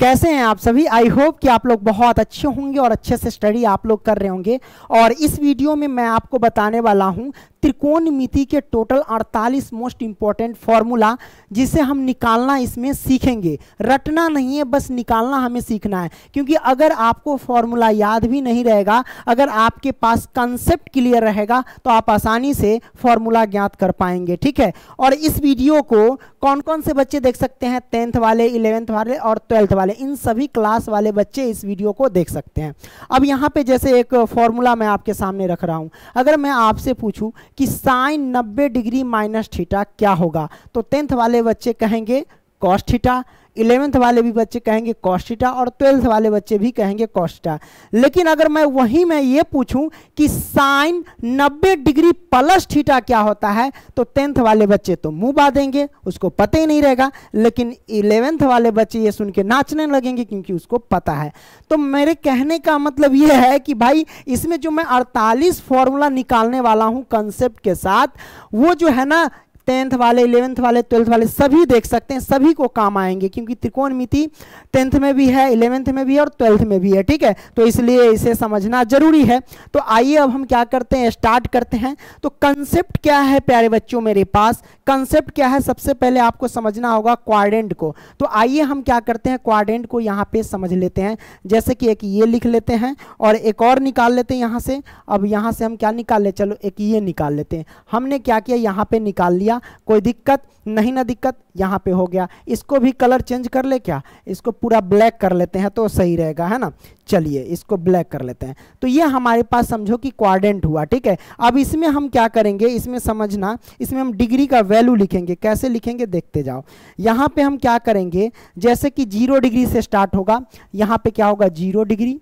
कैसे हैं आप सभी आई होप कि आप लोग बहुत अच्छे होंगे और अच्छे से स्टडी आप लोग कर रहे होंगे और इस वीडियो में मैं आपको बताने वाला हूं त्रिकोणमिति के टोटल 48 मोस्ट इंपॉर्टेंट फॉर्मूला जिसे हम निकालना इसमें सीखेंगे रटना नहीं है बस निकालना हमें सीखना है क्योंकि अगर आपको फॉर्मूला याद भी नहीं रहेगा अगर आपके पास कंसेप्ट क्लियर रहेगा तो आप आसानी से फॉर्मूला ज्ञात कर पाएंगे ठीक है और इस वीडियो को कौन कौन से बच्चे देख सकते हैं टेंथ वाले इलेवेंथ वाले और ट्वेल्थ वाले इन सभी क्लास वाले बच्चे इस वीडियो को देख सकते हैं अब यहाँ पे जैसे एक फॉर्मूला मैं आपके सामने रख रहा हूँ अगर मैं आपसे पूछूँ कि साइन 90 डिग्री माइनस थीटा क्या होगा तो टेंथ वाले बच्चे कहेंगे कॉस्टिटा इलेवेंथ वाले भी बच्चे कहेंगे कॉस्टिटा और ट्वेल्थ वाले बच्चे भी कहेंगे कॉस्टा लेकिन अगर मैं वहीं में ये पूछूं कि साइन 90 डिग्री प्लस थीटा क्या होता है तो टेंथ वाले बच्चे तो मुंह देंगे उसको पता ही नहीं रहेगा लेकिन इलेवेंथ वाले बच्चे ये सुन के नाचने लगेंगे क्योंकि उसको पता है तो मेरे कहने का मतलब ये है कि भाई इसमें जो मैं अड़तालीस फॉर्मूला निकालने वाला हूँ कंसेप्ट के साथ वो जो है ना टेंथ वाले इलेवेंथ वाले ट्वेल्थ वाले सभी देख सकते हैं सभी को काम आएंगे क्योंकि त्रिकोण मिति टेंथ में भी है इलेवेंथ में भी है और ट्वेल्थ में भी है ठीक है तो इसलिए इसे समझना जरूरी है तो आइए अब हम क्या करते हैं स्टार्ट करते हैं तो कंसेप्ट क्या है प्यारे बच्चों मेरे पास कंसेप्ट क्या है सबसे पहले आपको समझना होगा क्वारेंट को तो आइए हम क्या करते हैं क्वारेंट को यहाँ पे समझ लेते हैं जैसे कि एक ये लिख लेते हैं और एक और निकाल लेते हैं यहाँ से अब यहाँ से हम क्या निकाल ले चलो एक ये निकाल लेते हैं हमने क्या किया यहाँ पे निकाल लिया गया कोई दिक्कत नहीं ना दिक्कत यहाँ पे हो गया इसको भी कलर चेंज कर ले क्या इसको पूरा ब्लैक कर लेते हैं तो सही रहेगा है ना चलिए इसको ब्लैक कर लेते हैं तो ये हमारे पास समझो कि क्वारेंट हुआ ठीक है अब इसमें हम क्या करेंगे इसमें समझना इसमें हम डिग्री का वैल्यू लिखेंगे कैसे लिखेंगे देखते जाओ यहाँ पे हम क्या करेंगे जैसे कि जीरो डिग्री से स्टार्ट होगा यहाँ पे क्या होगा जीरो डिग्री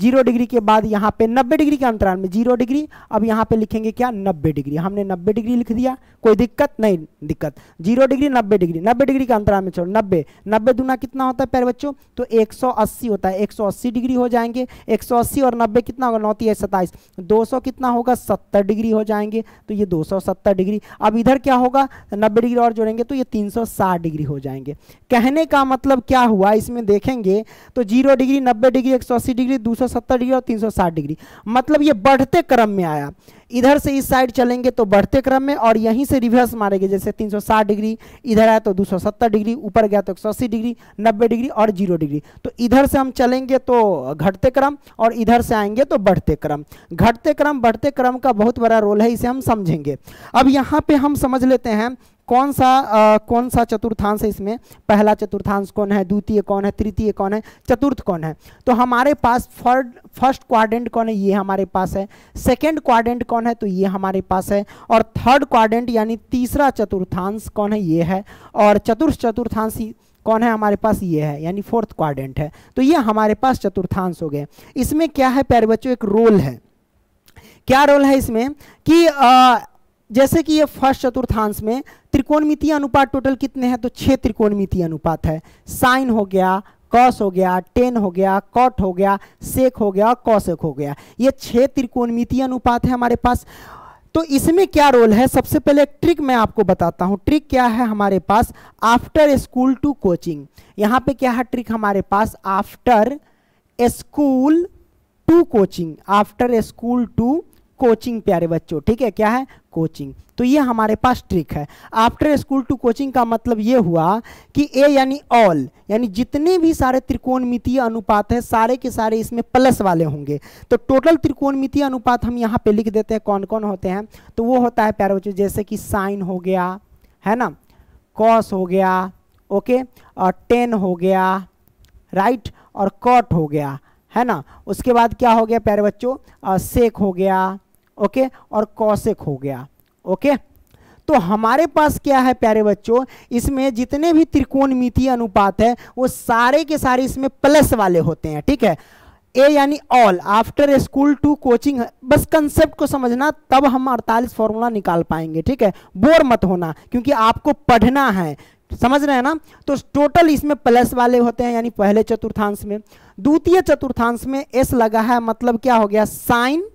जीरो डिग्री के बाद यहाँ पे नब्बे डिग्री के अंतराल में जीरो डिग्री अब यहाँ पे लिखेंगे क्या नब्बे डिग्री हमने नब्बे डिग्री लिख दिया कोई दिक्कत नहीं दिक्कत जीरो डिग्री नब्बे डिग्री नब्बे डिग्री के अंतराल में छोड़ो नब्बे नब्बे दूना कितना होता है पैर बच्चों तो एक होता है एक डिग्री हो जाएंगे एक और नब्बे कितना होगा नौती है सत्ताईस दो कितना होगा सत्तर डिग्री हो जाएंगे तो ये दो डिग्री अब इधर क्या होगा नब्बे डिग्री और जोड़ेंगे तो ये तीन डिग्री हो जाएंगे कहने का मतलब क्या हुआ इसमें देखेंगे तो जीरो डिग्री नब्बे डिग्री एक डिग्री दूसरा 370 डिग्री और 360 डिग्री मतलब ये बढ़ते क्रम में आया इधर से इस साइड चलेंगे तो बढ़ते क्रम में और यहीं से रिवर्स मारेंगे जैसे 360 डिग्री इधर आया तो 270 डिग्री ऊपर गया तो 180 डिग्री 90 डिग्री और जीरो डिग्री तो इधर से हम चलेंगे तो घटते क्रम और इधर से आएंगे तो बढ़ते क्रम घटते क्रम बढ़ते क्रम का बहुत बड़ा रोल है इसे हम समझेंगे अब यहाँ पे हम समझ लेते हैं कौन सा आ, कौन सा चतुर्थांश है इसमें पहला चतुर्थांश कौन है द्वितीय कौन है तृतीय कौन है चतुर्थ कौन है तो हमारे पास फर्ड फर्स्ट क्वाड्रेंट कौन है ये हमारे पास है सेकंड क्वाड्रेंट कौन है तो ये हमारे पास है और थर्ड क्वाड्रेंट यानी तीसरा चतुर्थांश कौन है ये है और चतुर्थ चतुर्थांश कौन है हमारे पास ये है यानी फोर्थ क्वाड्रेंट है तो ये हमारे पास चतुर्थांश हो गए इसमें क्या है पैर बच्चों एक रोल है क्या रोल है इसमें कि आ, जैसे कि ये फर्स्ट चतुर्थांश में त्रिकोणमितीय अनुपात टोटल कितने हैं तो छः त्रिकोणमितीय अनुपात है साइन हो गया कॉस हो गया टेन हो गया कॉट हो गया सेक हो गया और कॉसेक हो गया ये छः त्रिकोणमितीय अनुपात है हमारे पास तो इसमें क्या रोल है सबसे पहले एक ट्रिक मैं आपको बताता हूँ ट्रिक क्या है हमारे पास आफ्टर स्कूल टू कोचिंग यहाँ पे क्या है ट्रिक हमारे पास after school to coaching after school to coaching प्यारे बच्चों ठीक है क्या है कोचिंग तो ये हमारे पास ट्रिक है आफ्टर स्कूल टू कोचिंग का मतलब ये हुआ कि ए यानी ऑल यानी जितने भी सारे त्रिकोणमितीय अनुपात है सारे के सारे इसमें प्लस वाले होंगे तो टोटल त्रिकोणमितीय अनुपात हम यहाँ पे लिख देते हैं कौन कौन होते हैं तो वो होता है प्यारे बच्चों जैसे कि साइन हो गया है ना कॉस हो गया ओके और टेन हो गया राइट और कॉट हो गया है ना उसके बाद क्या हो गया प्यारे बच्चों सेक हो गया ओके और कौशिक हो गया ओके तो हमारे पास क्या है प्यारे बच्चों इसमें जितने भी मिति अनुपात है वो सारे के सारे इसमें प्लस वाले होते हैं ठीक है ए यानी all after school to coaching बस कंसेप्ट को समझना तब हम 48 फॉर्मूला निकाल पाएंगे ठीक है बोर मत होना क्योंकि आपको पढ़ना है समझ रहे हैं ना तो टोटल इसमें प्लस वाले होते हैं यानी पहले चतुर्थांश में द्वितीय चतुर्थांश में एस लगा है मतलब क्या हो गया साइन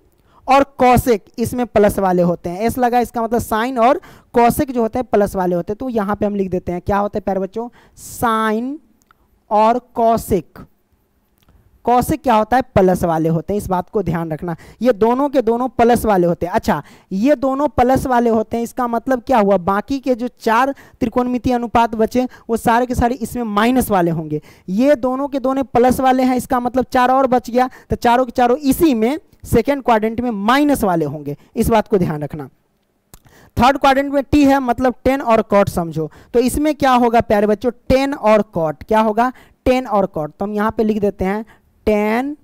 और कौशिक इसमें प्लस वाले होते हैं एस लगा इसका मतलब साइन और कौशिक जो होते हैं प्लस वाले होते हैं तो यहाँ पे हम लिख देते हैं क्या होते हैं प्यारे बच्चों साइन और कौशिक कौशिक क्या होता है प्लस वाले होते हैं इस बात को ध्यान रखना ये दोनों के दोनों प्लस वाले होते हैं अच्छा ये दोनों प्लस वाले होते हैं इसका मतलब क्या हुआ बाकी के जो चार त्रिकोणमिति अनुपात बचे वो सारे के सारे इसमें माइनस वाले होंगे ये दोनों के दोनों प्लस वाले हैं इसका मतलब चार और बच गया तो चारों के चारों इसी में सेकेंड क्वाड्रेंट में माइनस वाले होंगे इस बात को ध्यान रखना थर्ड क्वाड्रेंट में टी है मतलब टेन और कॉट समझो तो इसमें क्या होगा प्यारे बच्चों टेन और कॉट क्या होगा टेन और कॉट तो हम यहाँ पे लिख देते हैं टेन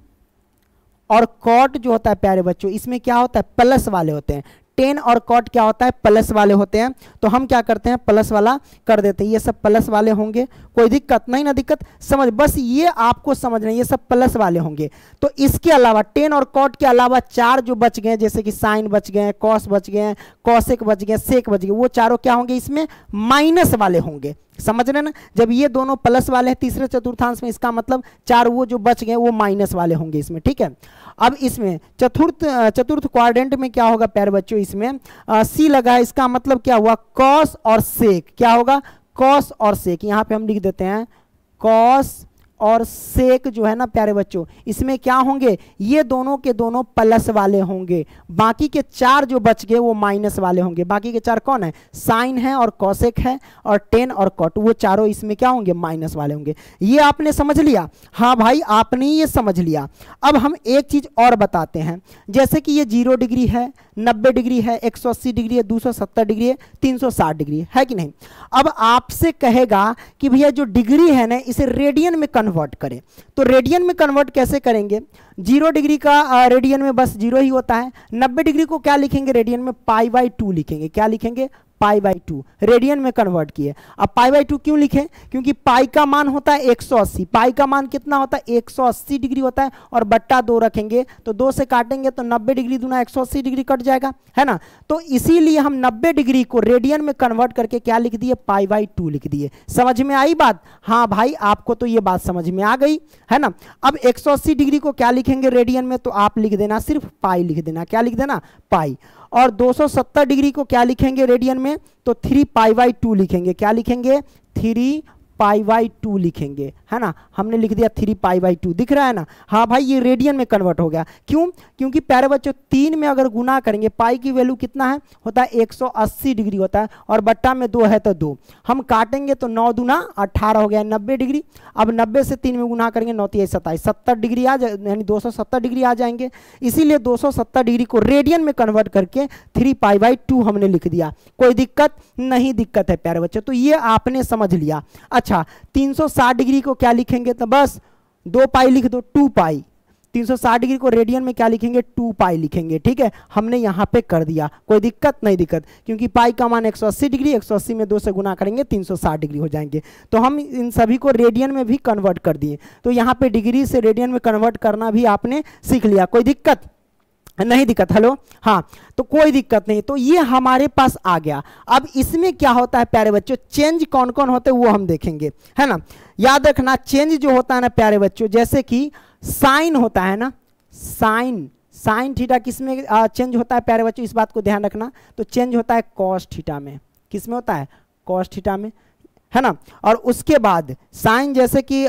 और कॉट जो होता है प्यारे बच्चों इसमें क्या होता है प्लस वाले होते हैं टेन और कॉट क्या होता है प्लस वाले होते हैं तो हम क्या करते हैं प्लस वाला कर देते हैं ये सब प्लस वाले होंगे कोई दिक्कत नहीं ना दिक्कत समझ बस ये आपको समझना ये सब प्लस वाले होंगे तो इसके अलावा टेन और कॉट के अलावा चार जो बच गए जैसे कि साइन बच गए कॉस बच गए कॉसेक बच गए सेक बच गए वो चारों क्या होंगे इसमें माइनस वाले होंगे समझ रहे ना जब ये दोनों प्लस वाले हैं तीसरे चतुर्थांश में इसका मतलब चार वो जो बच गए वो माइनस वाले होंगे इसमें ठीक है अब इसमें चतुर्थ चतुर्थ क्वारेंट में क्या होगा प्यार बच्चों इसमें आ, सी लगा है इसका मतलब क्या हुआ कॉस और सेक क्या होगा कॉस और सेक यहाँ पे हम लिख देते हैं कॉस और सेक जो है ना प्यारे बच्चों इसमें क्या होंगे ये दोनों के दोनों प्लस वाले होंगे बाकी के चार जो बच गए वो माइनस वाले होंगे बाकी के चार कौन है साइन है और कॉसेक है और टेन और कॉट वो चारों इसमें क्या होंगे माइनस वाले होंगे ये आपने समझ लिया हाँ भाई आपने ये समझ लिया अब हम एक चीज़ और बताते हैं जैसे कि ये जीरो डिग्री है नब्बे डिग्री है अस्सी डिग्री है सत्तर डिग्री है साठ डिग्री है, है कि नहीं अब आपसे कहेगा कि भैया जो डिग्री है ना इसे रेडियन में कन्वर्ट करें तो रेडियन में कन्वर्ट कैसे करेंगे जीरो डिग्री का रेडियन में बस जीरो ही होता है नब्बे डिग्री को क्या लिखेंगे रेडियन में पाई बाई टू लिखेंगे क्या लिखेंगे पाई बाई टू रेडियन में कन्वर्ट किए अब पाई बाई टू क्यों लिखे क्योंकि पाई का मान होता है 180 पाई का मान कितना होता है 180 डिग्री होता है और बट्टा दो रखेंगे तो दो से काटेंगे तो 90 डिग्री दूना 180 डिग्री कट जाएगा है ना तो इसीलिए हम 90 डिग्री को रेडियन में कन्वर्ट करके क्या लिख दिए पाई बाई टू लिख दिए समझ में आई बात हाँ भाई आपको तो ये बात समझ में आ गई है ना अब अस्सी डिग्री को क्या लिखेंगे रेडियन में तो आप लिख देना सिर्फ पाई लिख देना क्या लिख देना पाई और 270 डिग्री को क्या लिखेंगे रेडियन में तो थ्री पाई बाई टू लिखेंगे क्या लिखेंगे थ्री पाई बाई टू लिखेंगे है ना हमने लिख दिया थ्री पाई बाई टू दिख रहा है ना हाँ भाई ये रेडियन में कन्वर्ट हो गया क्यों क्योंकि प्यारे बच्चों तीन में अगर गुना करेंगे पाई की वैल्यू कितना है होता है अस्सी डिग्री होता है और बट्टा में दो है तो दो हम काटेंगे तो नौ दुना अट्ठारह हो गया नब्बे डिग्री अब नब्बे से तीन में गुना करेंगे नौ तीस तो सत्ताईस सत्तर डिग्री आ जाए यानी दो डिग्री आ जाएंगे इसीलिए दो डिग्री को रेडियन में कन्वर्ट करके थ्री पाई बाई टू हमने लिख दिया कोई दिक्कत नहीं दिक्कत है प्यारे बच्चों तो ये आपने समझ लिया अच्छा अच्छा 360 डिग्री को क्या लिखेंगे तो बस दो पाई लिख दो टू पाई 360 डिग्री को रेडियन में क्या लिखेंगे टू पाई लिखेंगे ठीक है हमने यहाँ पे कर दिया कोई दिक्कत नहीं दिक्कत क्योंकि पाई का मान 180 डिग्री 180 में दो से गुना करेंगे 360 डिग्री हो जाएंगे तो हम इन सभी को रेडियन में भी कन्वर्ट कर दिए तो यहाँ पे डिग्री से रेडियन में कन्वर्ट करना भी आपने सीख लिया कोई दिक्कत नहीं दिक्कत हेलो हाँ तो कोई दिक्कत नहीं तो ये हमारे पास आ गया अब इसमें क्या होता है प्यारे बच्चों चेंज कौन कौन होते हैं वो हम देखेंगे है ना याद रखना चेंज जो होता है ना प्यारे बच्चों जैसे कि साइन होता है ना साइन साइन थीटा किस में चेंज होता है प्यारे बच्चों इस बात को ध्यान रखना तो चेंज होता है कॉस्ट थीटा में किस में होता है कॉस्ट थीटा में है ना और उसके बाद साइन जैसे कि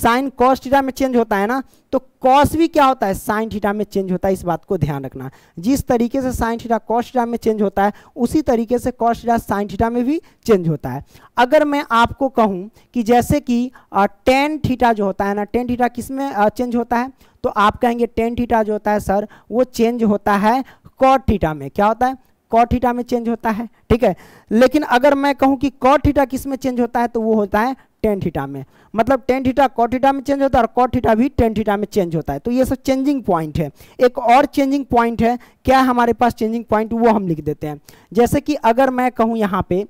साइन कॉस थीटा में चेंज होता है ना तो कॉस भी क्या होता है साइन थीटा में चेंज होता है इस बात को ध्यान रखना जिस तरीके से साइन थीटा कॉस थीटा में चेंज होता है उसी तरीके से कॉस थीटा साइन थीटा में भी चेंज होता है अगर मैं आपको कहूं कि जैसे कि टेन थीटा जो होता है ना टेन थीटा किस में चेंज होता है तो आप कहेंगे टेन थीटा जो होता है सर वो चेंज होता है कॉट थीटा में क्या होता है कॉट थीटा में चेंज होता है ठीक है लेकिन अगर मैं कहूँ कि कॉट थीटा किस में चेंज होता है तो वो होता है टेन थीटा में मतलब टेन थीटा कॉट थीटा में चेंज होता है और कॉट थीटा भी टेन थीटा में चेंज होता है तो ये सब चेंजिंग पॉइंट है एक और चेंजिंग पॉइंट है क्या हमारे पास चेंजिंग पॉइंट वो हम लिख देते हैं जैसे कि अगर मैं कहूँ यहाँ पे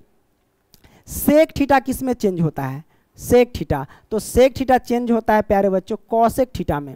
सेक थीटा किस में चेंज होता है सेक थीटा तो सेक थीटा चेंज होता है प्यारे बच्चों कॉसेक थीटा में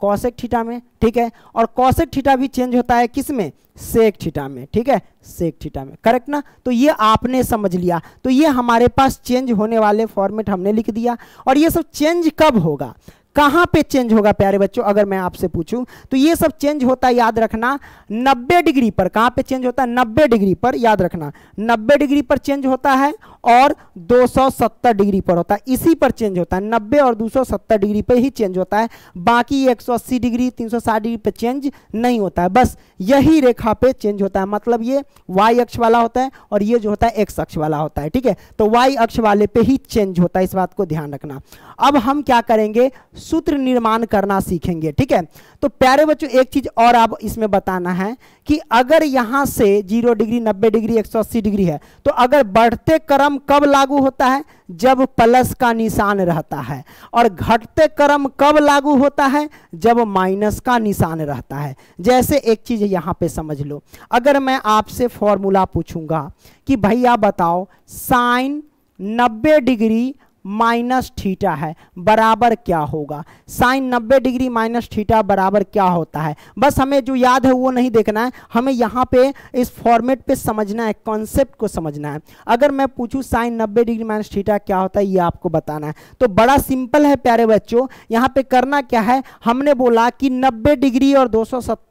कौशिक ठीटा में ठीक है और कौशिक ठीटा भी चेंज होता है किस में सेक ठीटा में ठीक है सेक ठीटा में करेक्ट ना तो ये आपने समझ लिया तो ये हमारे पास चेंज होने वाले फॉर्मेट हमने लिख दिया और ये सब चेंज कब होगा कहाँ पे चेंज होगा प्यारे बच्चों अगर मैं आपसे पूछूं तो ये सब चेंज होता है याद रखना 90 डिग्री पर कहाँ पे चेंज होता है 90 डिग्री पर याद रखना 90 डिग्री पर चेंज होता है और 270 डिग्री पर होता है इसी पर चेंज होता है 90 और 270 डिग्री पर ही चेंज होता है बाकी 180 डिग्री 360 डिग्री पर चेंज नहीं होता है बस यही रेखा पे चेंज होता है मतलब ये वाई अक्ष वाला होता है और ये जो होता है एक्स अक्ष वाला होता है ठीक है तो वाई अक्ष वाले पे ही चेंज होता है इस बात को ध्यान रखना अब हम क्या करेंगे सूत्र निर्माण करना सीखेंगे ठीक है तो प्यारे बच्चों एक चीज और आप इसमें बताना है कि अगर यहाँ से जीरो डिग्री नब्बे डिग्री एक सौ अस्सी डिग्री है तो अगर बढ़ते क्रम कब लागू होता है जब प्लस का निशान रहता है और घटते क्रम कब लागू होता है जब माइनस का निशान रहता है जैसे एक चीज़ यहाँ पे समझ लो अगर मैं आपसे फॉर्मूला पूछूंगा कि भैया बताओ साइन नब्बे डिग्री माइनस थीटा है बराबर क्या होगा साइन 90 डिग्री माइनस थीटा बराबर क्या होता है बस हमें जो याद है वो नहीं देखना है हमें यहाँ पे इस फॉर्मेट पे समझना है कॉन्सेप्ट को समझना है अगर मैं पूछूँ साइन 90 डिग्री माइनस थीटा क्या होता है ये आपको बताना है तो बड़ा सिंपल है प्यारे बच्चों यहाँ पे करना क्या है हमने बोला कि नब्बे डिग्री और दो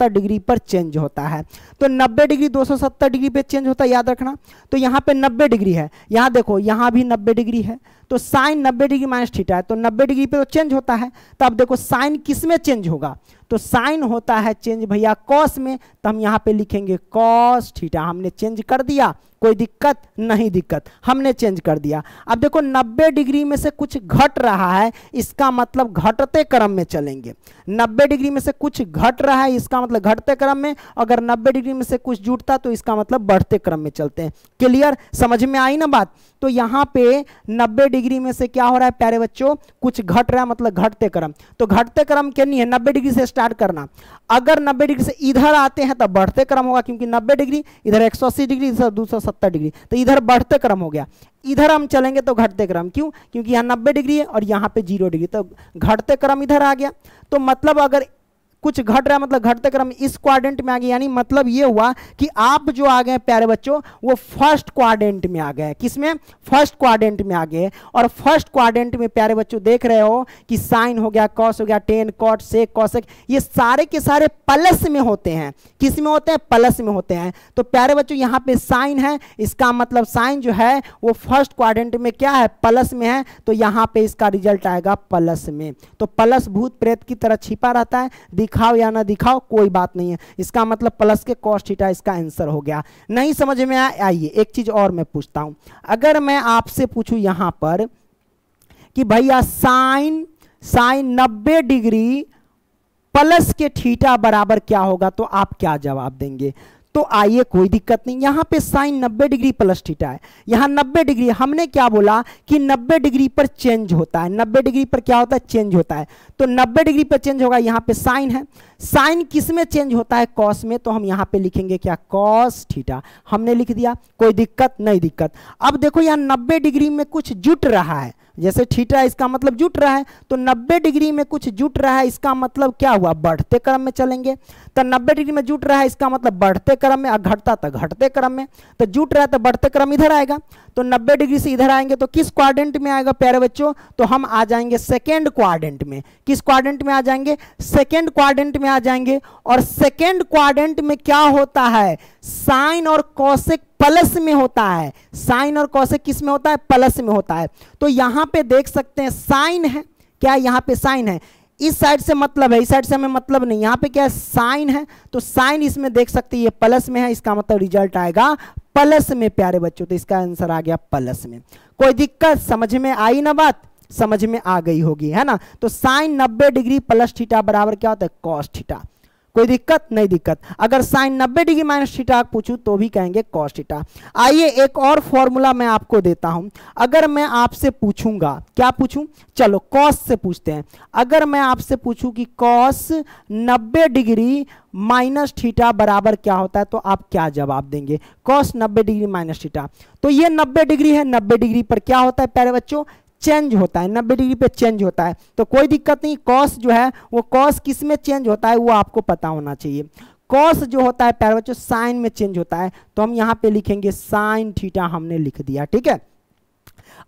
डिग्री पर चेंज होता है तो नब्बे डिग्री दो डिग्री पर चेंज होता है याद रखना तो यहाँ पे नब्बे डिग्री है यहाँ देखो यहाँ भी नब्बे डिग्री है तो साइन साइन नब्बे डिग्री माइनस थीटा है तो नब्बे डिग्री पे तो चेंज होता है तो अब देखो साइन किस में चेंज होगा तो साइन होता है चेंज भैया कॉस में तो हम यहाँ पे लिखेंगे कॉस थीटा हमने चेंज कर दिया कोई दिक्कत नहीं दिक्कत हमने चेंज कर दिया अब देखो 90 डिग्री में से कुछ घट रहा है इसका मतलब घटते क्रम में चलेंगे 90 डिग्री में से कुछ घट रहा है इसका मतलब घटते क्रम में अगर 90 डिग्री में से कुछ जुटता तो इसका मतलब बढ़ते क्रम में चलते हैं क्लियर समझ में आई ना बात तो यहाँ पे 90 डिग्री में से क्या हो रहा है प्यारे बच्चों कुछ घट रहा है मतलब घटते क्रम तो घटते क्रम क्या नहीं है नब्बे डिग्री से स्टार्ट करना अगर 90 डिग्री से इधर आते हैं तो बढ़ते क्रम होगा क्योंकि 90 डिग्री इधर 180 डिग्री इधर 270 डिग्री तो इधर बढ़ते क्रम हो गया इधर हम चलेंगे तो घटते क्रम क्यों क्योंकि यहाँ नब्बे डिग्री है और यहाँ पे जीरो डिग्री तो घटते क्रम इधर आ गया तो मतलब अगर कुछ घट रहा है मतलब घटते क्रम इस क्वाड्रेंट में आ गए यानी मतलब ये हुआ कि आप जो आ गए प्यारे बच्चों वो फर्स्ट क्वाड्रेंट में आ गए किसमें फर्स्ट क्वाड्रेंट में आ गए और फर्स्ट क्वाड्रेंट में प्यारे बच्चों देख रहे हो कि साइन हो गया कॉस हो गया टेन कॉट सेक कॉसेक ये सारे के सारे प्लस में होते हैं किस में होते हैं प्लस में होते हैं तो प्यारे बच्चों यहाँ पे साइन है इसका मतलब साइन जो है वो फर्स्ट क्वाड्रेंट में क्या है प्लस में है तो यहाँ पे इसका रिजल्ट आएगा प्लस में तो प्लस भूत प्रेत की तरह छिपा रहता है दिख दिखाओ या ना दिखाओ कोई बात नहीं है इसका मतलब प्लस के कॉस इसका आंसर हो गया नहीं समझ में आया आइए एक चीज और मैं पूछता हूं अगर मैं आपसे पूछू यहां पर कि भैया साइन साइन नब्बे डिग्री प्लस के थीटा बराबर क्या होगा तो आप क्या जवाब देंगे तो आइए कोई दिक्कत नहीं यहां पे साइन 90 डिग्री प्लस थीटा है यहां 90 डिग्री हमने क्या बोला कि 90 डिग्री पर चेंज होता है 90 डिग्री पर क्या होता है चेंज होता है तो 90 डिग्री पर चेंज होगा यहां पे साइन है साइन किस में चेंज होता है कॉस में तो हम यहां पे लिखेंगे क्या कॉस थीटा हमने लिख दिया कोई दिक्कत नहीं दिक्कत अब देखो यहां नब्बे डिग्री में कुछ जुट रहा है जैसे ठीटा इसका मतलब जुट रहा है तो 90 डिग्री में कुछ जुट रहा है इसका मतलब क्या हुआ बढ़ते क्रम में चलेंगे तो 90 डिग्री में जुट रहा है इसका मतलब बढ़ते क्रम में घटता तो घटते क्रम में तो जुट रहा है तो बढ़ते क्रम इधर आएगा तो 90 डिग्री से इधर आएंगे तो किस क्वाड्रेंट में आएगा प्यारे बच्चों तो हम आ जाएंगे सेकेंड क्वाड्रेंट में किस क्वाड्रेंट में आ जाएंगे सेकेंड क्वाड्रेंट में आ जाएंगे और सेकेंड क्वाड्रेंट में क्या होता है साइन और कौशिक प्लस में होता है साइन और कौशिक किस में होता है प्लस में होता है तो यहां पे देख सकते हैं साइन है क्या यहां पे साइन है इस साइड से मतलब है इस साइड से हमें मतलब नहीं यहां पे क्या है साइन है तो साइन इसमें देख सकते हैं ये प्लस में है इसका मतलब रिजल्ट आएगा प्लस में प्यारे बच्चों तो इसका आंसर आ गया प्लस में कोई दिक्कत समझ में आई ना बात समझ में आ गई होगी है ना तो साइन नब्बे डिग्री प्लस थीटा बराबर क्या होता है कॉस्ट थीटा कोई दिक्कत नहीं दिक्कत अगर साइन नब्बे डिग्री माइनस थीटा पूछूँ तो भी कहेंगे कॉस थीटा आइए एक और फॉर्मूला मैं आपको देता हूं अगर मैं आपसे पूछूंगा क्या पूछूँ चलो कॉस से पूछते हैं अगर मैं आपसे पूछूँ कि कॉस नब्बे डिग्री माइनस थीटा बराबर क्या होता है तो आप क्या जवाब देंगे कॉस नब्बे डिग्री माइनस थीटा तो ये नब्बे डिग्री है नब्बे डिग्री पर क्या होता है प्यारे बच्चों चेंज होता है नब्बे डिग्री पे चेंज होता है तो कोई दिक्कत नहीं कॉस जो है वो कॉस किस में चेंज होता है वो आपको पता होना चाहिए कॉस जो होता है प्यारे बच्चों साइन में चेंज होता है तो हम यहाँ पे लिखेंगे साइन थीटा हमने लिख दिया ठीक है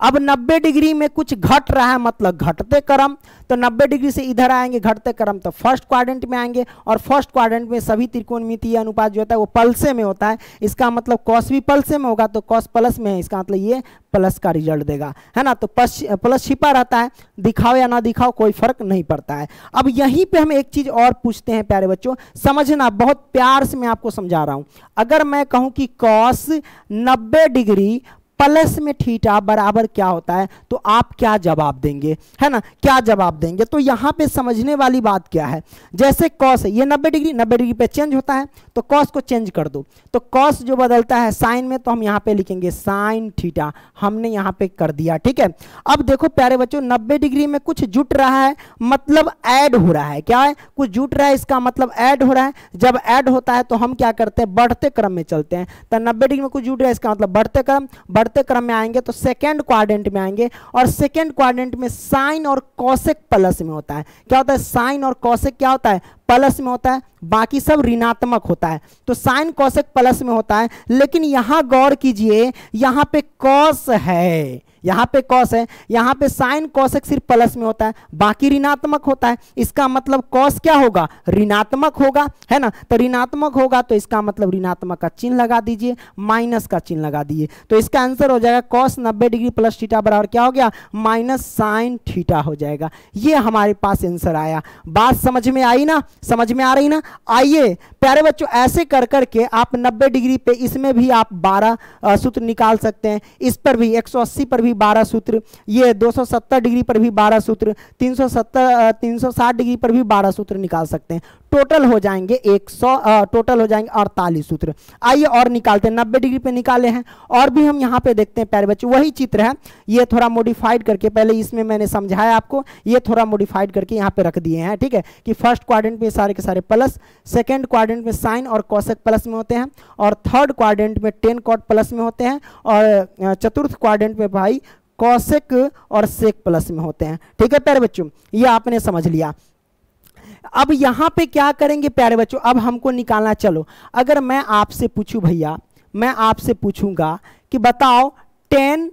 अब 90 डिग्री में कुछ घट रहा है मतलब घटते क्रम तो 90 डिग्री से इधर आएंगे घटते क्रम तो फर्स्ट क्वाड्रेंट में आएंगे और फर्स्ट क्वाड्रेंट में सभी त्रिकोणमितीय अनुपात जो होता है वो पलसे में होता है इसका मतलब कॉस भी पलसे में होगा तो कॉस प्लस में है इसका मतलब ये प्लस का रिजल्ट देगा है ना तो प्लस प्लस छिपा रहता है दिखाओ या ना दिखाओ कोई फर्क नहीं पड़ता है अब यहीं पर हम एक चीज और पूछते हैं प्यारे बच्चों समझना बहुत प्यार से मैं आपको समझा रहा हूं अगर मैं कहूं कि कॉस नब्बे डिग्री प्लस में थीटा बराबर क्या होता है तो आप क्या जवाब देंगे है ना क्या जवाब देंगे तो यहाँ पे समझने वाली बात क्या है जैसे कॉस ये नब्बे डिग्री नब्बे डिग्री पे चेंज होता है तो कॉस को चेंज कर दो तो कॉस जो बदलता है साइन में तो हम यहाँ पे लिखेंगे साइन थीटा हमने यहाँ पे कर दिया ठीक है अब देखो प्यारे बच्चों नब्बे डिग्री में कुछ जुट रहा है मतलब ऐड हो रहा है क्या है कुछ जुट रहा है इसका मतलब ऐड हो रहा है जब ऐड होता है तो हम क्या करते हैं बढ़ते क्रम में चलते हैं तो नब्बे डिग्री में कुछ जुट रहा है इसका मतलब बढ़ते क्रम बढ़ बढ़ते क्रम में आएंगे तो सेकेंड क्वाड्रेंट में आएंगे और सेकेंड क्वाड्रेंट में साइन और कौशिक प्लस में होता है क्या होता है साइन और कौशिक क्या होता है प्लस में होता है बाकी सब ऋणात्मक होता है तो साइन कौशिक प्लस में होता है लेकिन यहाँ गौर कीजिए यहाँ पे कौश है यहाँ पे कॉस है यहाँ पे साइन कौश सिर्फ प्लस में होता है बाकी ऋणात्मक होता है इसका मतलब कॉस क्या होगा ऋणात्मक होगा है ना तो ऋणात्मक होगा तो इसका मतलब ऋणात्मक का चिन्ह लगा दीजिए माइनस का चिन्ह लगा दीजिए तो इसका आंसर हो जाएगा कॉस नब्बे डिग्री प्लस ठीठा बराबर क्या हो गया माइनस साइन ठीटा हो जाएगा ये हमारे पास आंसर आया बात समझ में आई ना समझ में आ रही ना आइए प्यारे बच्चों ऐसे कर कर के आप 90 डिग्री पे इसमें भी आप 12 सूत्र निकाल सकते हैं इस पर भी 180 पर भी 12 सूत्र ये 270 डिग्री पर भी 12 सूत्र 370 360 डिग्री पर भी 12 सूत्र निकाल सकते हैं टोटल हो जाएंगे 100 टोटल हो जाएंगे अड़तालीस सूत्र आइए और निकालते हैं नब्बे डिग्री पे निकाले हैं और भी हम यहाँ पे देखते हैं पैर बच्चे वही चित्र है ये थोड़ा मॉडिफाइड करके पहले इसमें मैंने समझाया आपको ये थोड़ा मॉडिफाइड करके यहाँ पे रख दिए हैं ठीक है कि फर्स्ट क्वारेंट में सारे के सारे प्लस सेकेंड क्वारेंट में साइन और कौशक प्लस में होते हैं और थर्ड क्वारेंट में टेन कॉट प्लस में होते हैं और चतुर्थ क्वारेंट में भाई कौशिक और सेक प्लस में होते हैं ठीक है पैर बच्चों ये आपने समझ लिया अब यहां पे क्या करेंगे प्यारे बच्चों अब हमको निकालना चलो अगर मैं आपसे पूछूं भैया मैं आपसे पूछूंगा कि बताओ टेन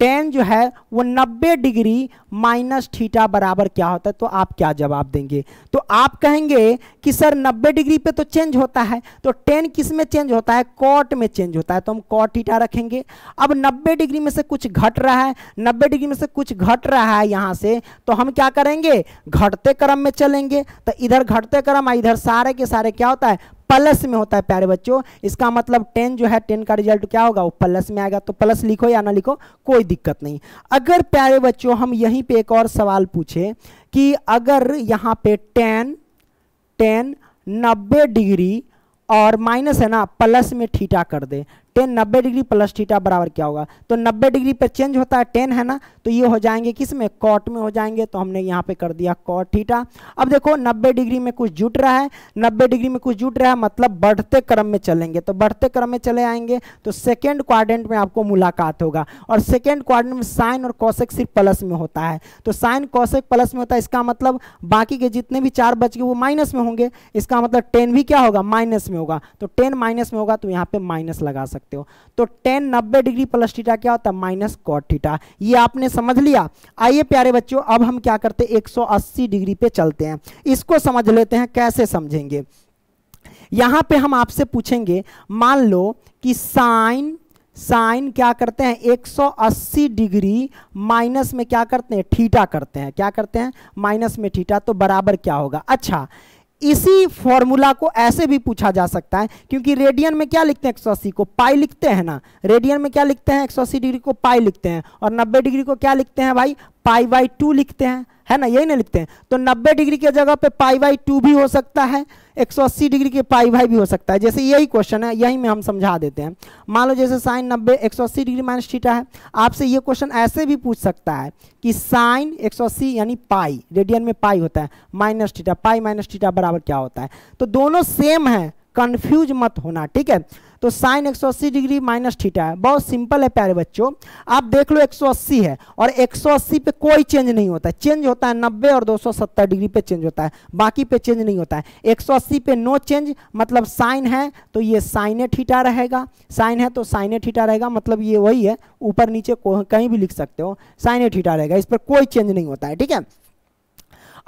टेन जो है वो नब्बे डिग्री माइनस थीटा बराबर क्या होता है तो आप क्या जवाब देंगे तो आप कहेंगे कि सर नब्बे डिग्री पे तो चेंज होता है तो टेन किस में चेंज होता है कॉट में चेंज होता है तो हम कॉट थीटा रखेंगे अब नब्बे डिग्री में से कुछ घट रहा है नब्बे डिग्री में से कुछ घट रहा है यहाँ से तो हम क्या करेंगे घटते क्रम में चलेंगे तो इधर घटते क्रम इधर सारे के सारे क्या होता है प्लस में होता है प्यारे बच्चों इसका मतलब टेन जो है टेन का रिजल्ट क्या होगा वो प्लस में आएगा तो प्लस लिखो या ना लिखो कोई दिक्कत नहीं अगर प्यारे बच्चों हम यहीं पे एक और सवाल पूछे कि अगर यहाँ पे टेन टेन नब्बे डिग्री और माइनस है ना प्लस में ठीटा कर दे टेन नब्बे डिग्री प्लस थीटा बराबर क्या होगा तो नब्बे डिग्री पर चेंज होता है टेन है ना तो ये हो जाएंगे किस में कॉट में हो जाएंगे तो हमने यहाँ पे कर दिया कॉट थीटा अब देखो नब्बे डिग्री में कुछ जुट रहा है नब्बे डिग्री में कुछ जुट रहा है मतलब बढ़ते क्रम में चलेंगे तो बढ़ते क्रम में चले आएंगे तो सेकेंड क्वारेंट में आपको मुलाकात होगा और सेकेंड क्वारेंट में साइन और कौशिक सिर्फ प्लस में होता है तो साइन कौशिक प्लस में होता है इसका मतलब बाकी के जितने भी चार बच गए वो माइनस में होंगे इसका मतलब टेन भी क्या होगा माइनस में होगा तो टेन माइनस में होगा तो यहाँ पे माइनस लगा सकते सकते हो तो टेन नब्बे डिग्री प्लस थीटा क्या होता है माइनस कॉट थीटा ये आपने समझ लिया आइए प्यारे बच्चों अब हम क्या करते हैं अस्सी डिग्री पे चलते हैं इसको समझ लेते हैं कैसे समझेंगे यहां पे हम आपसे पूछेंगे मान लो कि साइन साइन क्या करते हैं 180 डिग्री माइनस में क्या करते हैं थीटा करते हैं क्या करते हैं माइनस में थीटा तो बराबर क्या होगा अच्छा इसी फॉर्मूला को ऐसे भी पूछा जा सकता है क्योंकि रेडियन में क्या लिखते हैं 180 को पाई लिखते हैं ना रेडियन में क्या लिखते हैं 180 डिग्री को पाई लिखते हैं और 90 डिग्री को क्या लिखते हैं भाई पाई बाई टू लिखते हैं है ना यही ना लिखते हैं तो 90 डिग्री के जगह पे पाई बाई टू भी हो सकता है 180 डिग्री के पाई बाई भी हो सकता है जैसे यही क्वेश्चन है यही में हम समझा देते हैं मान लो जैसे साइन 90 180 डिग्री माइनस थीटा है आपसे ये क्वेश्चन ऐसे भी पूछ सकता है कि साइन 180 यानी पाई रेडियन में पाई होता है minus theta pi minus theta बराबर क्या होता है तो दोनों सेम है कन्फ्यूज मत होना ठीक है तो साइन 180 डिग्री माइनस थीटा है बहुत सिंपल है प्यारे बच्चों आप देख लो 180 है और 180 पे कोई चेंज नहीं होता है चेंज होता है 90 और 270 डिग्री पे चेंज होता है बाकी पे चेंज नहीं होता है 180 पे नो चेंज मतलब साइन है तो ये साइन ठीटा रहेगा साइन है तो साइन ठीटा रहेगा मतलब ये वही है ऊपर नीचे कहीं भी लिख सकते हो साइन ठीटा रहेगा इस पर कोई चेंज नहीं होता है ठीक है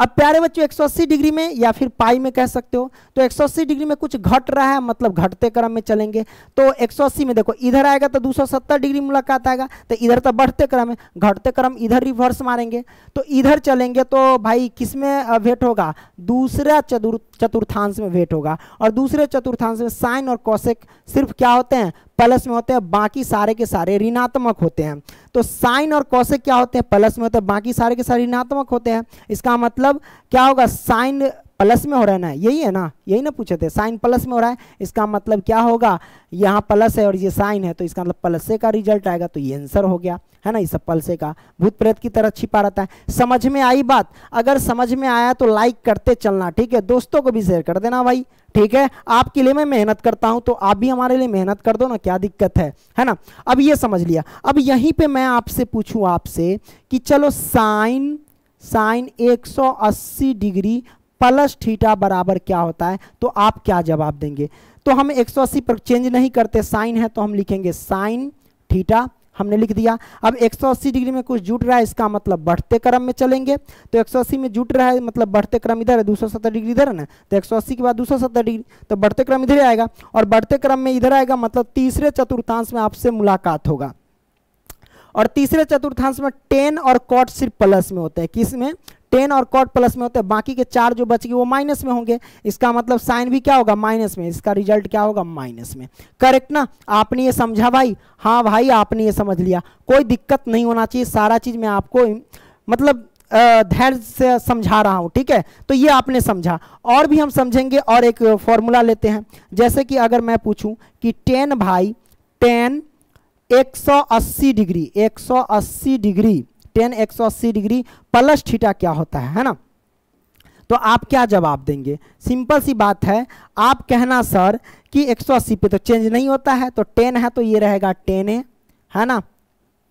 अब प्यारे बच्चों 180 डिग्री में या फिर पाई में कह सकते हो तो 180 डिग्री में कुछ घट रहा है मतलब घटते क्रम में चलेंगे तो 180 में देखो इधर आएगा तो 270 डिग्री मुलाकात आएगा तो इधर तो बढ़ते क्रम में घटते क्रम इधर रिवर्स मारेंगे तो इधर चलेंगे तो भाई किस में भेंट होगा दूसरा चतुर्थांश में भेंट होगा और दूसरे चतुर्थांश में साइन और कौशिक सिर्फ क्या होते हैं प्लस में होते हैं बाकी सारे के सारे ऋणात्मक होते हैं तो साइन और कौशिक क्या होते हैं प्लस में होते हैं बाकी सारे के सारे ऋणात्मक होते हैं इसका मतलब क्या होगा साइन प्लस में हो रहा है ना यही है ना यही ना पूछे थे साइन प्लस में हो रहा है इसका मतलब क्या होगा यहाँ प्लस है और ये साइन है तो इसका मतलब प्लस का रिजल्ट आएगा तो ये आंसर हो गया है ना इस पलसे का भूत प्रेत की तरह छिपा रहता है समझ में आई बात अगर समझ में आया तो लाइक करते चलना ठीक है दोस्तों को भी शेयर कर देना भाई ठीक है आपके लिए मैं मेहनत करता हूं तो आप भी हमारे लिए मेहनत कर दो ना क्या दिक्कत है है ना अब ये समझ लिया अब यहीं पे मैं आपसे पूछूं आपसे कि चलो sine sine 180 degree plus theta बराबर क्या होता है तो आप क्या जवाब देंगे तो हम 180 पर चेंज नहीं करते साइन है तो हम लिखेंगे साइन थीटा हमने लिख दिया अब 180 डिग्री में कुछ जुट रहा है इसका मतलब बढ़ते क्रम में चलेंगे तो 180 में जुट रहा है मतलब बढ़ते क्रम इधर है दूसरा सत्तर डिग्री इधर है ना तो 180 के बाद दूसरा सत्तर डिग्री तो बढ़ते क्रम इधर आएगा और बढ़ते क्रम में इधर आएगा मतलब तीसरे चतुर्थांश में आपसे मुलाकात होगा और तीसरे चतुर्थांश में टेन और कॉट सिर्फ प्लस में होते हैं किस में टेन और कॉट प्लस में होते हैं बाकी के चार जो बच गए वो माइनस में होंगे इसका मतलब साइन भी क्या होगा माइनस में इसका रिजल्ट क्या होगा माइनस में करेक्ट ना आपने ये समझा भाई हाँ भाई आपने ये समझ लिया कोई दिक्कत नहीं होना चाहिए सारा चीज़ मैं आपको मतलब धैर्य से समझा रहा हूँ ठीक है तो ये आपने समझा और भी हम समझेंगे और एक फॉर्मूला लेते हैं जैसे कि अगर मैं पूछूं कि टेन भाई tan 180 degree 180 degree tan 180 degree plus theta क्या होता है है ना तो आप क्या जवाब देंगे सिंपल सी बात है आप कहना सर कि 180 पे तो चेंज नहीं होता है तो 10 है तो ये रहेगा 10 है है ना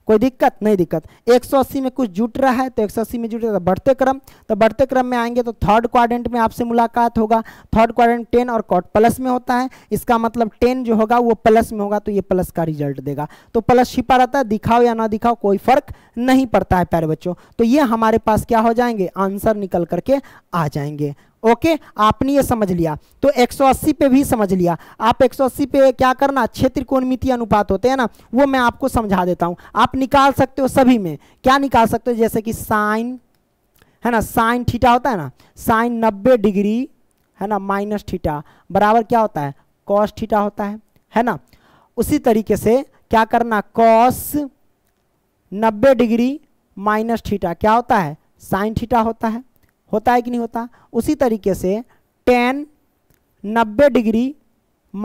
कोई दिक्कत नहीं दिक्कत 180 में कुछ जुट रहा है तो 180 में जुट रहा है तो बढ़ते क्रम तो बढ़ते क्रम में आएंगे तो थर्ड क्वाड्रेंट में आपसे मुलाकात होगा थर्ड क्वाड्रेंट 10 और कॉट प्लस में होता है इसका मतलब 10 जो होगा वो प्लस में होगा तो ये प्लस का रिजल्ट देगा तो प्लस छिपा रहता है दिखाओ या ना दिखाओ कोई फर्क नहीं पड़ता है प्यारे बच्चों तो ये हमारे पास क्या हो जाएंगे आंसर निकल करके आ जाएंगे ओके आपने ये समझ लिया तो 180 पे भी समझ लिया आप 180 पे क्या करना छः त्रिकोणमितीय अनुपात होते हैं ना वो मैं आपको समझा देता हूँ आप निकाल सकते हो सभी में क्या निकाल सकते हो जैसे कि साइन है ना साइन ठीटा होता है ना साइन नब्बे डिग्री है ना माइनस ठीटा बराबर क्या होता है कॉस ठीटा होता है है ना उसी तरीके से क्या करना कॉस नब्बे डिग्री माइनस ठीटा क्या होता है साइन ठीटा होता है होता है कि नहीं होता उसी तरीके से टेन नब्बे डिग्री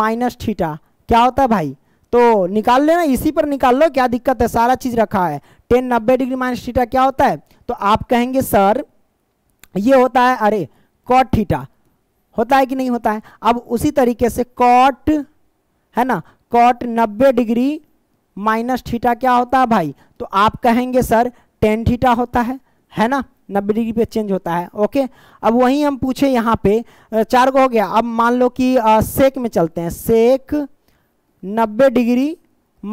माइनस थीटा क्या होता है भाई तो निकाल लेना इसी पर निकाल लो क्या दिक्कत है सारा चीज़ रखा है टेन नब्बे डिग्री माइनस थीटा क्या होता है तो आप कहेंगे सर ये होता है अरे कॉट थीटा होता है कि नहीं होता है अब उसी तरीके से कॉट है ना कॉट नब्बे डिग्री माइनस थीटा क्या होता है भाई तो आप कहेंगे सर टेन थीटा होता है है ना नब्बे डिग्री पे चेंज होता है ओके अब वहीं हम पूछे यहाँ पे चार को हो गया अब मान लो कि सेक में चलते हैं सेक नब्बे डिग्री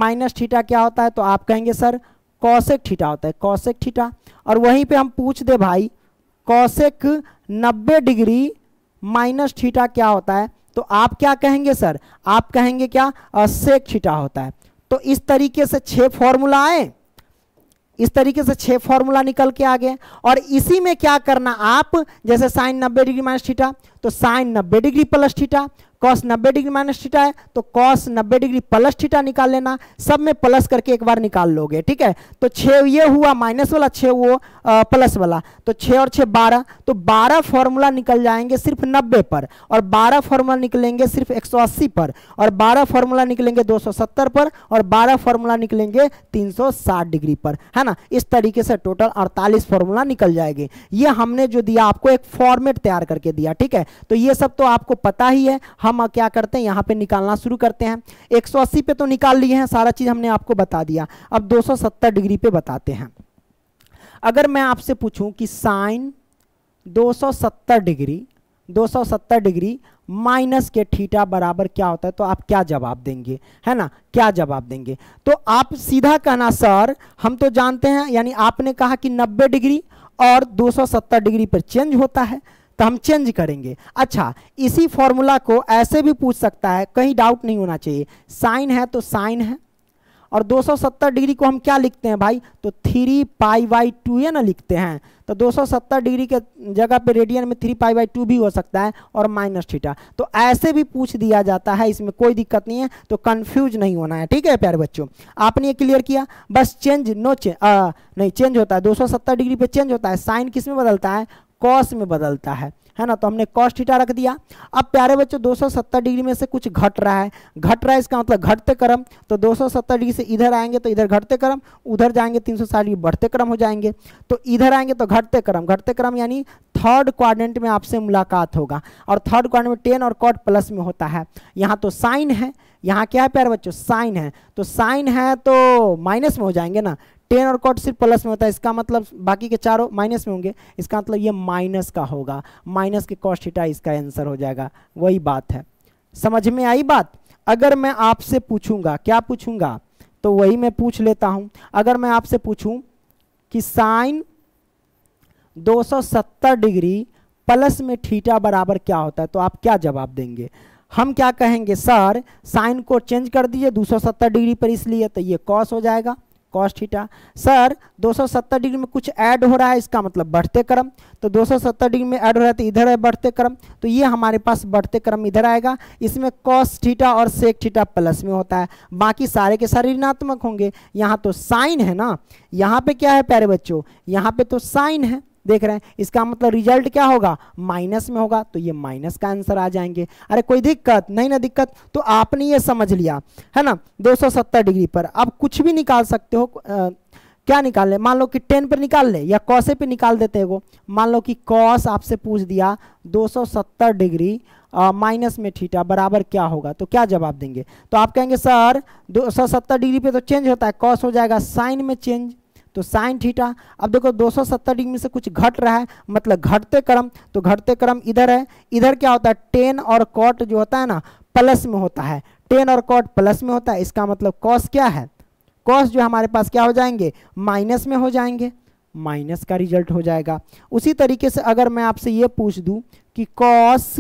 माइनस ठीटा क्या होता है तो आप कहेंगे सर कौशिक ठीटा होता है कौशिक ठीटा और वहीं पे हम पूछ दे भाई कौशिक नब्बे डिग्री माइनस ठीटा क्या होता है तो आप क्या कहेंगे सर आप कहेंगे क्या सेक ठीटा होता है तो इस तरीके से छः फॉर्मूला आए इस तरीके से छह फॉर्मूला निकल के आ गए और इसी में क्या करना आप जैसे साइन नब्बे डिग्री माइनस थीटा तो साइन नब्बे डिग्री प्लस थीटा कॉस नब्बे डिग्री माइनस थीटा है तो कॉस नब्बे डिग्री प्लस थीटा निकाल लेना सब में प्लस करके एक बार निकाल लोगे ठीक है तो छे ये हुआ माइनस वाला छे वो प्लस वाला तो छे और छे बारह तो बारह फॉर्मूला निकल जाएंगे सिर्फ नब्बे पर और बारह फॉर्मूला निकलेंगे सिर्फ एक पर और बारह फॉर्मूला निकलेंगे दो पर और बारह फॉर्मूला निकलेंगे तीन डिग्री पर है ना इस तरीके से टोटल अड़तालीस फॉर्मूला निकल जाएगी ये हमने जो दिया आपको एक फॉर्मेट तैयार करके दिया ठीक है तो ये सब तो आपको पता ही है हम क्या करते हैं यहाँ पे निकालना शुरू करते हैं 180 पे तो निकाल लिए हैं सारा चीज़ हमने आपको बता दिया अब 270 डिग्री पे बताते हैं अगर मैं आपसे पूछूं कि साइन 270 डिग्री 270 डिग्री माइनस के थीटा बराबर क्या होता है तो आप क्या जवाब देंगे है ना क्या जवाब देंगे तो आप सीधा कहना सर हम तो जानते हैं यानी आपने कहा कि 90 डिग्री और 270 डिग्री पर चेंज होता है तो हम चेंज करेंगे अच्छा इसी फॉर्मूला को ऐसे भी पूछ सकता है कहीं डाउट नहीं होना चाहिए साइन है तो साइन है और 270 डिग्री को हम क्या लिखते हैं भाई तो थ्री पाई बाई टू ये ना लिखते हैं तो 270 डिग्री के जगह पे रेडियन में थ्री पाई बाई टू भी हो सकता है और माइनस थीटा तो ऐसे भी पूछ दिया जाता है इसमें कोई दिक्कत नहीं है तो कंफ्यूज नहीं होना है ठीक है प्यारे बच्चों आपने ये क्लियर किया बस चेंज नो चेंज नहीं चेंज होता है दो डिग्री पर चेंज होता है साइन किस में बदलता है कॉस में बदलता है है ना तो हमने कॉस थीटा रख दिया अब प्यारे बच्चों 270 डिग्री में से कुछ घट रहा है घट रहा है इसका मतलब घटते क्रम तो 270 डिग्री से इधर आएंगे तो इधर घटते क्रम उधर जाएंगे 360 डिग्री बढ़ते क्रम हो जाएंगे तो इधर आएंगे तो घटते क्रम घटते क्रम यानी थर्ड क्वारेंट में आपसे मुलाकात होगा और थर्ड क्वारेंट में टेन और कॉट प्लस में होता है यहाँ तो साइन है यहाँ क्या है प्यारे बच्चों साइन है तो साइन है तो माइनस में हो जाएंगे ना टेन और कॉट सिर्फ प्लस में होता है इसका मतलब बाकी के चारों माइनस में होंगे इसका मतलब ये माइनस का होगा माइनस के कॉस्ट थीटा इसका आंसर हो जाएगा वही बात है समझ में आई बात अगर मैं आपसे पूछूंगा क्या पूछूंगा तो वही मैं पूछ लेता हूं अगर मैं आपसे पूछूं कि साइन 270 डिग्री प्लस में थीटा बराबर क्या होता है तो आप क्या जवाब देंगे हम क्या कहेंगे सर साइन को चेंज कर दीजिए 270 डिग्री पर इसलिए तो ये कॉस हो जाएगा कॉस थीटा सर 270 डिग्री में कुछ ऐड हो रहा है इसका मतलब बढ़ते क्रम तो 270 डिग्री में ऐड हो रहा है तो इधर है बढ़ते क्रम तो ये हमारे पास बढ़ते क्रम इधर आएगा इसमें कॉस थीटा और सेक थीटा प्लस में होता है बाकी सारे के सारे ऋणात्मक होंगे यहाँ तो साइन है ना यहाँ पे क्या है प्यारे बच्चों यहाँ पे तो साइन है देख रहे हैं इसका मतलब रिजल्ट क्या होगा माइनस में होगा तो ये माइनस का आंसर आ जाएंगे अरे कोई दिक्कत नहीं ना दिक्कत तो आपने ये समझ लिया है ना 270 डिग्री पर आप कुछ भी निकाल सकते हो आ, क्या निकाल ले मान लो कि टेन पर निकाल ले या कौसे पे निकाल देते हो मान लो कि कॉस आपसे पूछ दिया 270 डिग्री माइनस में थीटा बराबर क्या होगा तो क्या जवाब देंगे तो आप कहेंगे सर 270 डिग्री पे तो चेंज होता है कॉस हो जाएगा साइन में चेंज तो साइन थीटा अब देखो 270 डिग्री से कुछ घट रहा है मतलब घटते क्रम तो घटते क्रम इधर है इधर क्या होता है टेन और कॉट जो होता है ना प्लस में होता है टेन और कॉट प्लस में होता है इसका मतलब कॉस क्या है कॉस जो हमारे पास क्या हो जाएंगे माइनस में हो जाएंगे माइनस का रिजल्ट हो जाएगा उसी तरीके से अगर मैं आपसे ये पूछ दूँ कि कॉस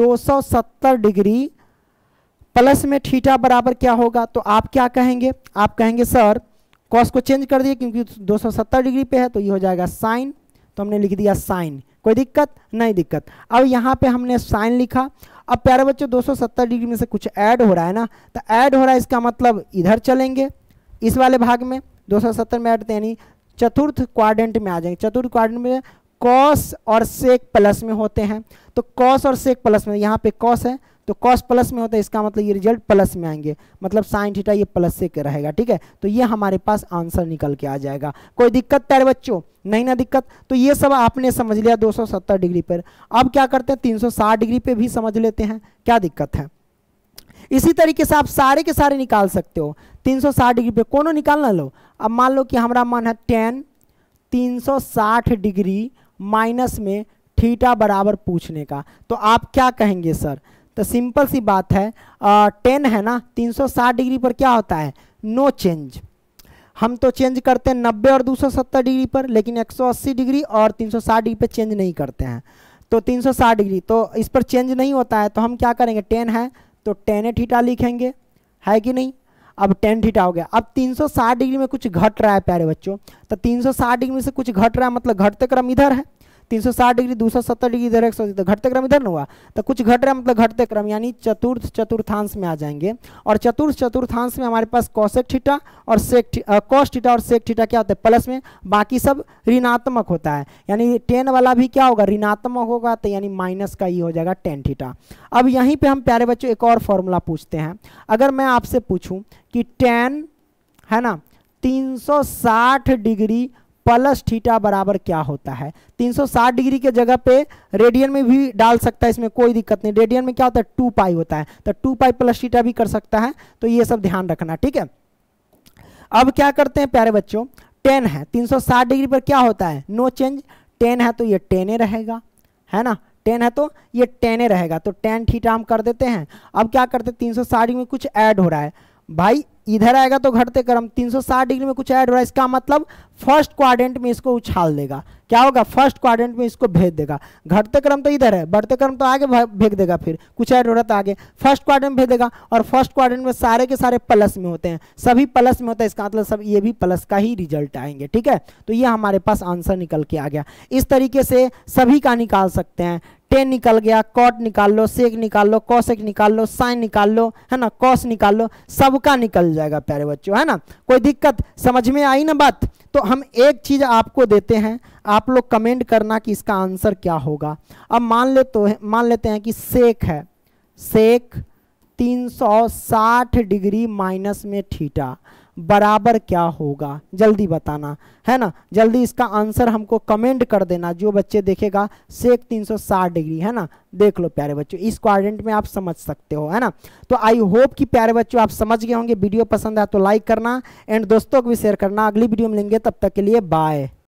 दो डिग्री प्लस में थीटा बराबर क्या होगा तो आप क्या कहेंगे आप कहेंगे सर कॉस को चेंज कर दिए क्योंकि 270 डिग्री पे है तो ये हो जाएगा साइन तो हमने लिख दिया साइन कोई दिक्कत नहीं दिक्कत अब यहाँ पे हमने साइन लिखा अब प्यारे बच्चों 270 डिग्री में से कुछ ऐड हो रहा है ना तो ऐड हो रहा है इसका मतलब इधर चलेंगे इस वाले भाग में 270 में ऐड तो यानी चतुर्थ क्वाड्रेंट में आ जाएंगे चतुर्थ क्वाड्रेंट में कॉस और सेक प्लस में होते हैं तो कॉस और सेक प्लस में यहाँ पे कॉस है तो कॉस प्लस में होता है इसका मतलब ये रिजल्ट प्लस में आएंगे मतलब साइन थीटा ये प्लस से रहेगा ठीक है तो ये हमारे पास आंसर निकल के आ जाएगा कोई दिक्कत तैर तो बच्चों नहीं ना दिक्कत तो ये सब आपने समझ लिया 270 डिग्री पर अब क्या करते हैं 360 डिग्री पे भी समझ लेते हैं क्या दिक्कत है इसी तरीके से आप सारे के सारे निकाल सकते हो तीन डिग्री पे कोनो निकालना लो अब मान लो कि हमारा मन है टेन तीन डिग्री माइनस में थीटा बराबर पूछने का तो आप क्या कहेंगे सर तो सिंपल सी बात है टेन है ना 360 डिग्री पर क्या होता है नो no चेंज हम तो चेंज करते हैं नब्बे और 270 डिग्री पर लेकिन 180 डिग्री और 360 डिग्री पर चेंज नहीं करते हैं तो 360 डिग्री तो इस पर चेंज नहीं होता है तो हम क्या करेंगे टेन है तो टेन ए थीटा लिखेंगे है कि नहीं अब टेन थीटा हो गया अब 360 डिग्री में कुछ घट रहा है प्यारे बच्चों तो 360 डिग्री से कुछ घट रहा है मतलब घटते क्रम इधर है 360 डिग्री 270 डिग्री इधर एक सौ तो घटते क्रम इधर ना हुआ तो कुछ घट रहा है मतलब घटते क्रम यानी चतुर्थ चतुर्थांश में आ जाएंगे और चतुर्थ चतुर्थांश में हमारे पास कौशेक ठीटा और सेक कॉस ठीटा और सेक ठीटा क्या होता है प्लस में बाकी सब ऋणात्मक होता है यानी टेन वाला भी क्या होगा ऋणात्मक होगा तो यानी माइनस का ही हो जाएगा टेन ठीटा अब यहीं पर हम प्यारे बच्चों एक और फॉर्मूला पूछते हैं अगर मैं आपसे पूछूँ कि टेन है ना 360 डिग्री प्लस थीटा बराबर क्या होता है 360 डिग्री के जगह पे रेडियन में भी डाल सकता है इसमें कोई दिक्कत नहीं रेडियन में क्या होता है टू पाई होता है तो टू पाई प्लस थीटा भी कर सकता है तो ये सब ध्यान रखना ठीक है अब क्या करते हैं प्यारे बच्चों टेन है तीन डिग्री पर क्या होता है नो चेंज टेन है तो ये टेने रहेगा है ना टेन है तो ये टेने रहेगा तो टेन थीटा हम कर देते हैं अब क्या करते हैं तीन सौ में कुछ ऐड हो रहा है भाई इधर आएगा तो घटते क्रम 360 डिग्री में कुछ ऐड हो रहा है इसका मतलब फर्स्ट क्वाड्रेंट में इसको उछाल देगा क्या होगा फर्स्ट क्वाड्रेंट में इसको भेज देगा घटते क्रम तो इधर है बढ़ते क्रम तो आगे भेज देगा फिर कुछ ऐड हो रहा तो आगे फर्स्ट क्वाड्रेंट भेज देगा और फर्स्ट क्वाड्रेंट में सारे के सारे प्लस में होते हैं सभी प्लस में होता है इसका मतलब सब ये भी प्लस का ही रिजल्ट आएंगे ठीक है तो ये हमारे पास आंसर निकल के आ गया इस तरीके से सभी का निकाल सकते हैं टेन निकल गया कॉट निकाल लो सेक निकाल लो कॉसेक निकाल लो साइन निकाल लो है ना कॉस निकाल लो सबका निकल जाएगा प्यारे बच्चों है ना कोई दिक्कत समझ में आई ना बात तो हम एक चीज़ आपको देते हैं आप लोग कमेंट करना कि इसका आंसर क्या होगा अब मान ले तो मान लेते हैं कि सेक है सेक 360 डिग्री माइनस में ठीठा बराबर क्या होगा जल्दी बताना है ना जल्दी इसका आंसर हमको कमेंट कर देना जो बच्चे देखेगा सेक 360 डिग्री है ना देख लो प्यारे बच्चों इस क्वाड्रेंट में आप समझ सकते हो है ना तो आई होप कि प्यारे बच्चों आप समझ गए होंगे वीडियो पसंद आया तो लाइक करना एंड दोस्तों को भी शेयर करना अगली वीडियो में लेंगे तब तक के लिए बाय